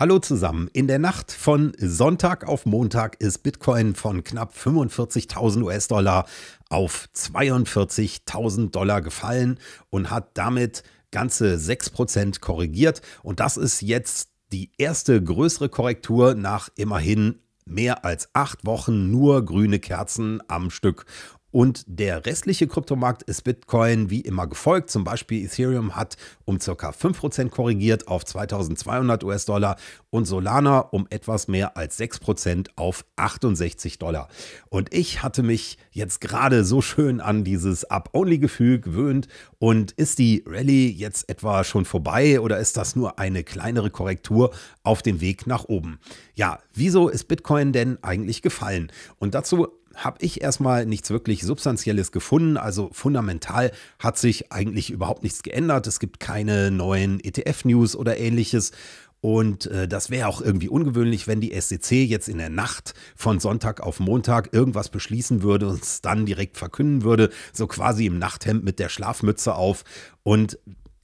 Hallo zusammen. In der Nacht von Sonntag auf Montag ist Bitcoin von knapp 45.000 US-Dollar auf 42.000 Dollar gefallen und hat damit ganze 6% korrigiert. Und das ist jetzt die erste größere Korrektur nach immerhin mehr als acht Wochen nur grüne Kerzen am Stück. Und der restliche Kryptomarkt ist Bitcoin wie immer gefolgt. Zum Beispiel Ethereum hat um ca. 5% korrigiert auf 2200 US-Dollar und Solana um etwas mehr als 6% auf 68 Dollar. Und ich hatte mich jetzt gerade so schön an dieses Up-Only-Gefühl gewöhnt. Und ist die Rallye jetzt etwa schon vorbei oder ist das nur eine kleinere Korrektur auf dem Weg nach oben? Ja, wieso ist Bitcoin denn eigentlich gefallen? Und dazu habe ich erstmal nichts wirklich Substanzielles gefunden. Also fundamental hat sich eigentlich überhaupt nichts geändert. Es gibt keine neuen ETF-News oder ähnliches. Und äh, das wäre auch irgendwie ungewöhnlich, wenn die SEC jetzt in der Nacht von Sonntag auf Montag irgendwas beschließen würde und es dann direkt verkünden würde, so quasi im Nachthemd mit der Schlafmütze auf. Und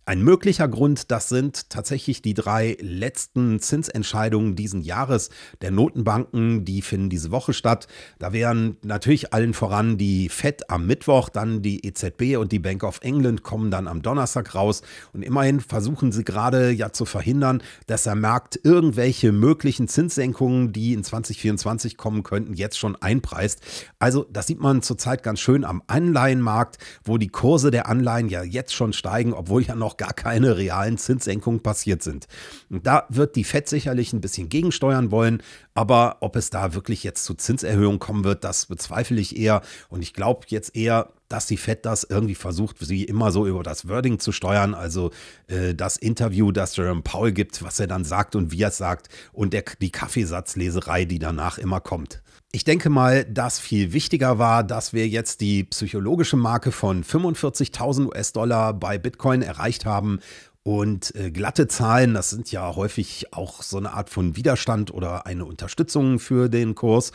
ein möglicher Grund, das sind tatsächlich die drei letzten Zinsentscheidungen diesen Jahres der Notenbanken, die finden diese Woche statt. Da wären natürlich allen voran die Fed am Mittwoch, dann die EZB und die Bank of England kommen dann am Donnerstag raus. Und immerhin versuchen sie gerade ja zu verhindern, dass der Markt irgendwelche möglichen Zinssenkungen, die in 2024 kommen könnten, jetzt schon einpreist. Also das sieht man zurzeit ganz schön am Anleihenmarkt, wo die Kurse der Anleihen ja jetzt schon steigen, obwohl ja noch noch gar keine realen Zinssenkungen passiert sind. da wird die FED sicherlich ein bisschen gegensteuern wollen, aber ob es da wirklich jetzt zu Zinserhöhungen kommen wird, das bezweifle ich eher. Und ich glaube jetzt eher, dass die Fed das irgendwie versucht, sie immer so über das Wording zu steuern, also äh, das Interview, das Jerome Powell gibt, was er dann sagt und wie er es sagt und der, die Kaffeesatzleserei, die danach immer kommt. Ich denke mal, dass viel wichtiger war, dass wir jetzt die psychologische Marke von 45.000 US-Dollar bei Bitcoin erreicht haben. Und äh, glatte Zahlen, das sind ja häufig auch so eine Art von Widerstand oder eine Unterstützung für den Kurs.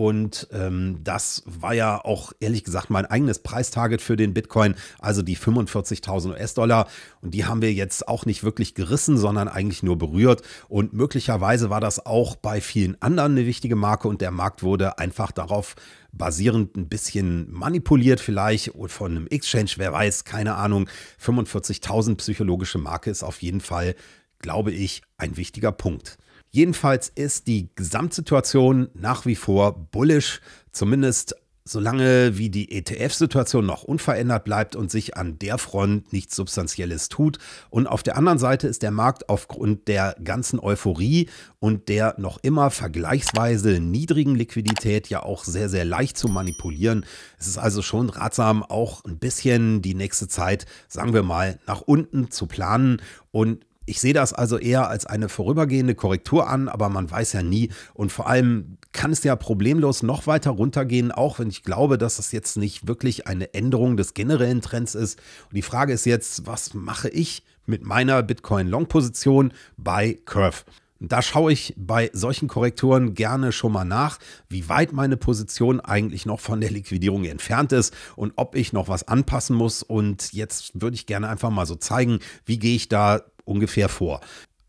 Und ähm, das war ja auch ehrlich gesagt mein eigenes Preistarget für den Bitcoin, also die 45.000 US-Dollar. Und die haben wir jetzt auch nicht wirklich gerissen, sondern eigentlich nur berührt. Und möglicherweise war das auch bei vielen anderen eine wichtige Marke und der Markt wurde einfach darauf basierend ein bisschen manipuliert vielleicht von einem Exchange, wer weiß, keine Ahnung. 45.000 psychologische Marke ist auf jeden Fall, glaube ich, ein wichtiger Punkt. Jedenfalls ist die Gesamtsituation nach wie vor bullisch, zumindest solange wie die ETF-Situation noch unverändert bleibt und sich an der Front nichts Substanzielles tut. Und auf der anderen Seite ist der Markt aufgrund der ganzen Euphorie und der noch immer vergleichsweise niedrigen Liquidität ja auch sehr, sehr leicht zu manipulieren. Es ist also schon ratsam, auch ein bisschen die nächste Zeit, sagen wir mal, nach unten zu planen und ich sehe das also eher als eine vorübergehende Korrektur an, aber man weiß ja nie. Und vor allem kann es ja problemlos noch weiter runtergehen, auch wenn ich glaube, dass das jetzt nicht wirklich eine Änderung des generellen Trends ist. Und die Frage ist jetzt, was mache ich mit meiner Bitcoin-Long-Position bei Curve? Da schaue ich bei solchen Korrekturen gerne schon mal nach, wie weit meine Position eigentlich noch von der Liquidierung entfernt ist und ob ich noch was anpassen muss. Und jetzt würde ich gerne einfach mal so zeigen, wie gehe ich da ungefähr vor.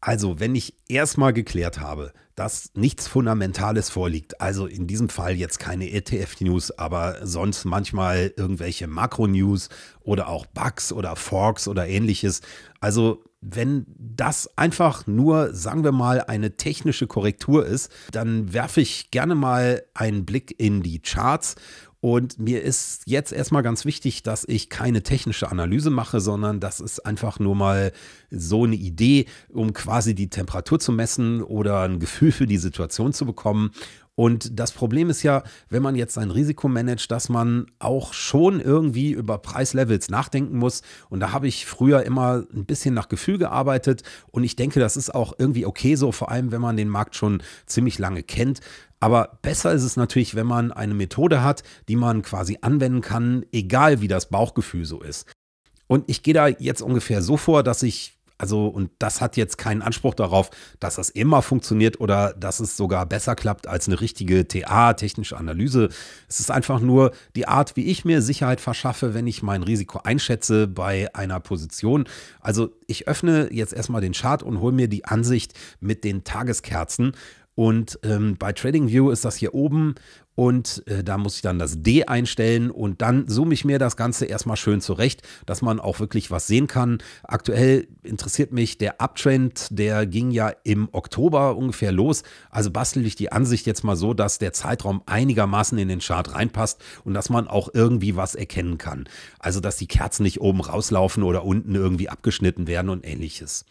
Also, wenn ich erstmal geklärt habe, dass nichts Fundamentales vorliegt, also in diesem Fall jetzt keine ETF-News, aber sonst manchmal irgendwelche Makro-News oder auch Bugs oder Forks oder ähnliches, also wenn das einfach nur, sagen wir mal, eine technische Korrektur ist, dann werfe ich gerne mal einen Blick in die Charts und mir ist jetzt erstmal ganz wichtig, dass ich keine technische Analyse mache, sondern das ist einfach nur mal so eine Idee, um quasi die Temperatur zu messen oder ein Gefühl für die Situation zu bekommen. Und das Problem ist ja, wenn man jetzt sein Risiko managt, dass man auch schon irgendwie über Preislevels nachdenken muss. Und da habe ich früher immer ein bisschen nach Gefühl gearbeitet. Und ich denke, das ist auch irgendwie okay so, vor allem wenn man den Markt schon ziemlich lange kennt. Aber besser ist es natürlich, wenn man eine Methode hat, die man quasi anwenden kann, egal wie das Bauchgefühl so ist. Und ich gehe da jetzt ungefähr so vor, dass ich also, und das hat jetzt keinen Anspruch darauf, dass das immer funktioniert oder dass es sogar besser klappt als eine richtige TA, technische Analyse. Es ist einfach nur die Art, wie ich mir Sicherheit verschaffe, wenn ich mein Risiko einschätze bei einer Position. Also, ich öffne jetzt erstmal den Chart und hole mir die Ansicht mit den Tageskerzen und ähm, bei TradingView ist das hier oben und äh, da muss ich dann das D einstellen und dann zoome ich mir das Ganze erstmal schön zurecht, dass man auch wirklich was sehen kann. Aktuell interessiert mich der Uptrend, der ging ja im Oktober ungefähr los. Also bastel ich die Ansicht jetzt mal so, dass der Zeitraum einigermaßen in den Chart reinpasst und dass man auch irgendwie was erkennen kann. Also dass die Kerzen nicht oben rauslaufen oder unten irgendwie abgeschnitten werden und ähnliches.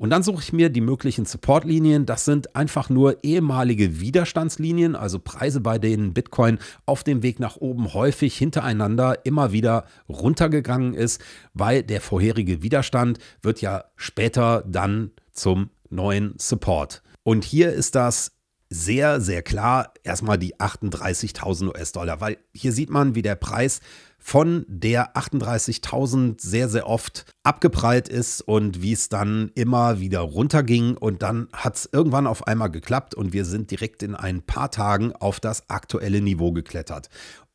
Und dann suche ich mir die möglichen Supportlinien. Das sind einfach nur ehemalige Widerstandslinien, also Preise, bei denen Bitcoin auf dem Weg nach oben häufig hintereinander immer wieder runtergegangen ist, weil der vorherige Widerstand wird ja später dann zum neuen Support. Und hier ist das sehr, sehr klar erstmal die 38.000 US-Dollar, weil hier sieht man, wie der Preis von der 38.000 sehr, sehr oft abgeprallt ist und wie es dann immer wieder runterging. Und dann hat es irgendwann auf einmal geklappt und wir sind direkt in ein paar Tagen auf das aktuelle Niveau geklettert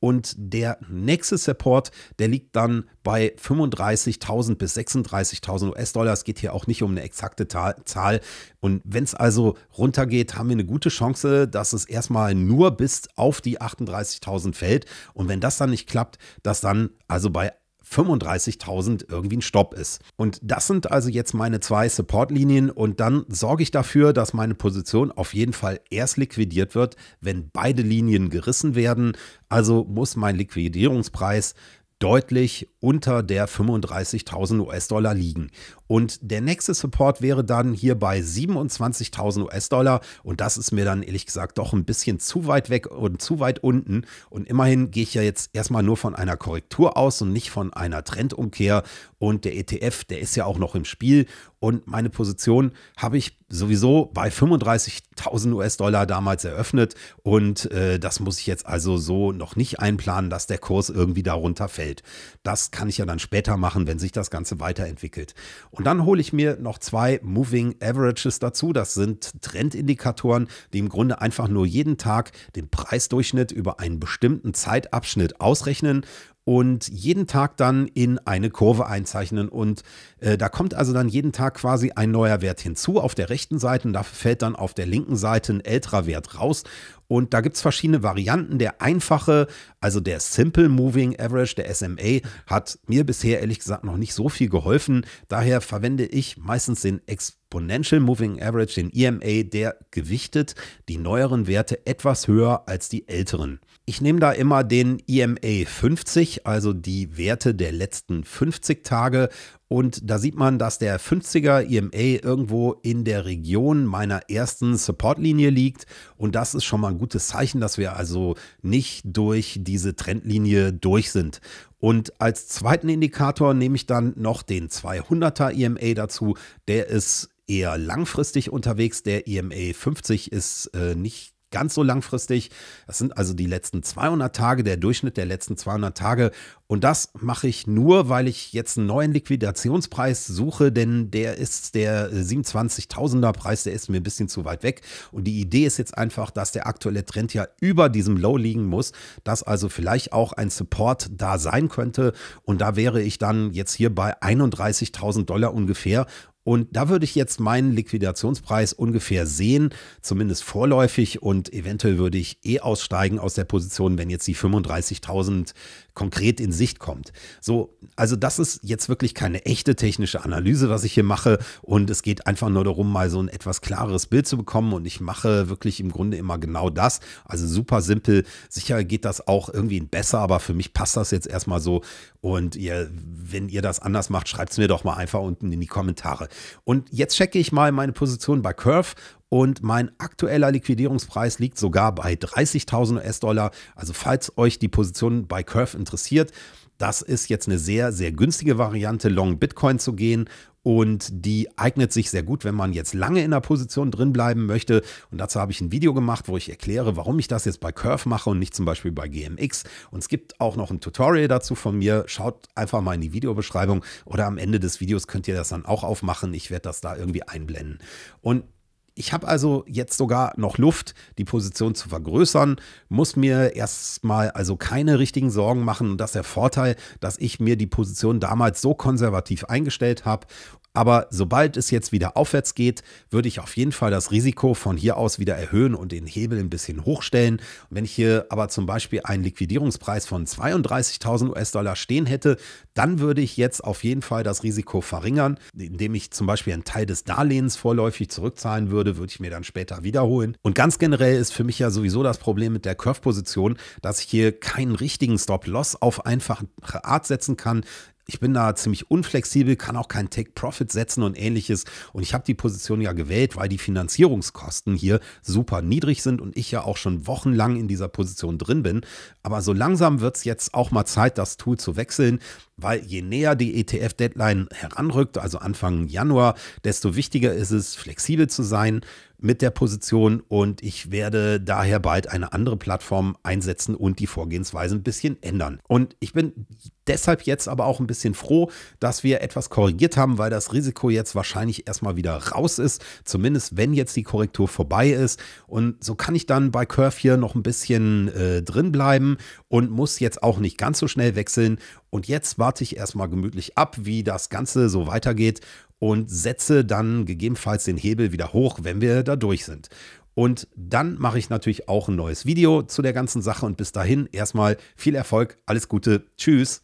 und der nächste Support, der liegt dann bei 35.000 bis 36.000 US-Dollar. Es geht hier auch nicht um eine exakte Zahl. Und wenn es also runtergeht, haben wir eine gute Chance, dass es erstmal nur bis auf die 38.000 fällt. Und wenn das dann nicht klappt, dass dann also bei 35.000 irgendwie ein Stopp ist. Und das sind also jetzt meine zwei Supportlinien und dann sorge ich dafür, dass meine Position auf jeden Fall erst liquidiert wird, wenn beide Linien gerissen werden. Also muss mein Liquidierungspreis deutlich unter der 35.000 US-Dollar liegen. Und der nächste Support wäre dann hier bei 27.000 US-Dollar. Und das ist mir dann ehrlich gesagt doch ein bisschen zu weit weg und zu weit unten. Und immerhin gehe ich ja jetzt erstmal nur von einer Korrektur aus und nicht von einer Trendumkehr. Und der ETF, der ist ja auch noch im Spiel. Und meine Position habe ich sowieso bei 35.000 US-Dollar damals eröffnet. Und äh, das muss ich jetzt also so noch nicht einplanen, dass der Kurs irgendwie darunter fällt. Das kann ich ja dann später machen, wenn sich das Ganze weiterentwickelt. Und dann hole ich mir noch zwei Moving Averages dazu. Das sind Trendindikatoren, die im Grunde einfach nur jeden Tag den Preisdurchschnitt über einen bestimmten Zeitabschnitt ausrechnen und jeden Tag dann in eine Kurve einzeichnen. Und äh, da kommt also dann jeden Tag quasi ein neuer Wert hinzu auf der rechten Seite und dafür fällt dann auf der linken Seite ein älterer Wert raus. Und da gibt es verschiedene Varianten. Der einfache, also der Simple Moving Average, der SMA, hat mir bisher ehrlich gesagt noch nicht so viel geholfen. Daher verwende ich meistens den Exponential Moving Average, den EMA, der gewichtet die neueren Werte etwas höher als die älteren. Ich nehme da immer den EMA 50, also die Werte der letzten 50 Tage. Und da sieht man, dass der 50er EMA irgendwo in der Region meiner ersten Supportlinie liegt. Und das ist schon mal ein gutes Zeichen, dass wir also nicht durch diese Trendlinie durch sind. Und als zweiten Indikator nehme ich dann noch den 200er EMA dazu. Der ist eher langfristig unterwegs. Der EMA 50 ist äh, nicht ganz so langfristig. Das sind also die letzten 200 Tage, der Durchschnitt der letzten 200 Tage. Und das mache ich nur, weil ich jetzt einen neuen Liquidationspreis suche, denn der ist der 27.000er äh, Preis, der ist mir ein bisschen zu weit weg. Und die Idee ist jetzt einfach, dass der aktuelle Trend ja über diesem Low liegen muss, dass also vielleicht auch ein Support da sein könnte. Und da wäre ich dann jetzt hier bei 31.000 Dollar ungefähr. Und da würde ich jetzt meinen Liquidationspreis ungefähr sehen, zumindest vorläufig. Und eventuell würde ich eh aussteigen aus der Position, wenn jetzt die konkret in Sicht kommt. So, also das ist jetzt wirklich keine echte technische Analyse, was ich hier mache. Und es geht einfach nur darum, mal so ein etwas klareres Bild zu bekommen. Und ich mache wirklich im Grunde immer genau das. Also super simpel. Sicher geht das auch irgendwie besser, aber für mich passt das jetzt erstmal so. Und ihr, wenn ihr das anders macht, schreibt es mir doch mal einfach unten in die Kommentare. Und jetzt checke ich mal meine Position bei Curve und mein aktueller Liquidierungspreis liegt sogar bei 30.000 US-Dollar. Also falls euch die Position bei Curve interessiert, das ist jetzt eine sehr, sehr günstige Variante, Long Bitcoin zu gehen. Und die eignet sich sehr gut, wenn man jetzt lange in der Position drin bleiben möchte. Und dazu habe ich ein Video gemacht, wo ich erkläre, warum ich das jetzt bei Curve mache und nicht zum Beispiel bei GMX. Und es gibt auch noch ein Tutorial dazu von mir. Schaut einfach mal in die Videobeschreibung oder am Ende des Videos könnt ihr das dann auch aufmachen. Ich werde das da irgendwie einblenden. Und ich habe also jetzt sogar noch Luft, die Position zu vergrößern, muss mir erstmal also keine richtigen Sorgen machen. Und das ist der Vorteil, dass ich mir die Position damals so konservativ eingestellt habe. Aber sobald es jetzt wieder aufwärts geht, würde ich auf jeden Fall das Risiko von hier aus wieder erhöhen und den Hebel ein bisschen hochstellen. Wenn ich hier aber zum Beispiel einen Liquidierungspreis von 32.000 US-Dollar stehen hätte, dann würde ich jetzt auf jeden Fall das Risiko verringern, indem ich zum Beispiel einen Teil des Darlehens vorläufig zurückzahlen würde würde, würde ich mir dann später wiederholen. Und ganz generell ist für mich ja sowieso das Problem mit der Curve-Position, dass ich hier keinen richtigen Stop-Loss auf einfache Art setzen kann ich bin da ziemlich unflexibel, kann auch keinen Take-Profit setzen und ähnliches. Und ich habe die Position ja gewählt, weil die Finanzierungskosten hier super niedrig sind und ich ja auch schon wochenlang in dieser Position drin bin. Aber so langsam wird es jetzt auch mal Zeit, das Tool zu wechseln, weil je näher die ETF-Deadline heranrückt, also Anfang Januar, desto wichtiger ist es, flexibel zu sein, mit der Position und ich werde daher bald eine andere Plattform einsetzen und die Vorgehensweise ein bisschen ändern. Und ich bin deshalb jetzt aber auch ein bisschen froh, dass wir etwas korrigiert haben, weil das Risiko jetzt wahrscheinlich erstmal wieder raus ist, zumindest wenn jetzt die Korrektur vorbei ist. Und so kann ich dann bei Curve hier noch ein bisschen äh, drin bleiben und muss jetzt auch nicht ganz so schnell wechseln. Und jetzt warte ich erstmal gemütlich ab, wie das Ganze so weitergeht und setze dann gegebenenfalls den Hebel wieder hoch, wenn wir da durch sind. Und dann mache ich natürlich auch ein neues Video zu der ganzen Sache und bis dahin erstmal viel Erfolg, alles Gute, tschüss.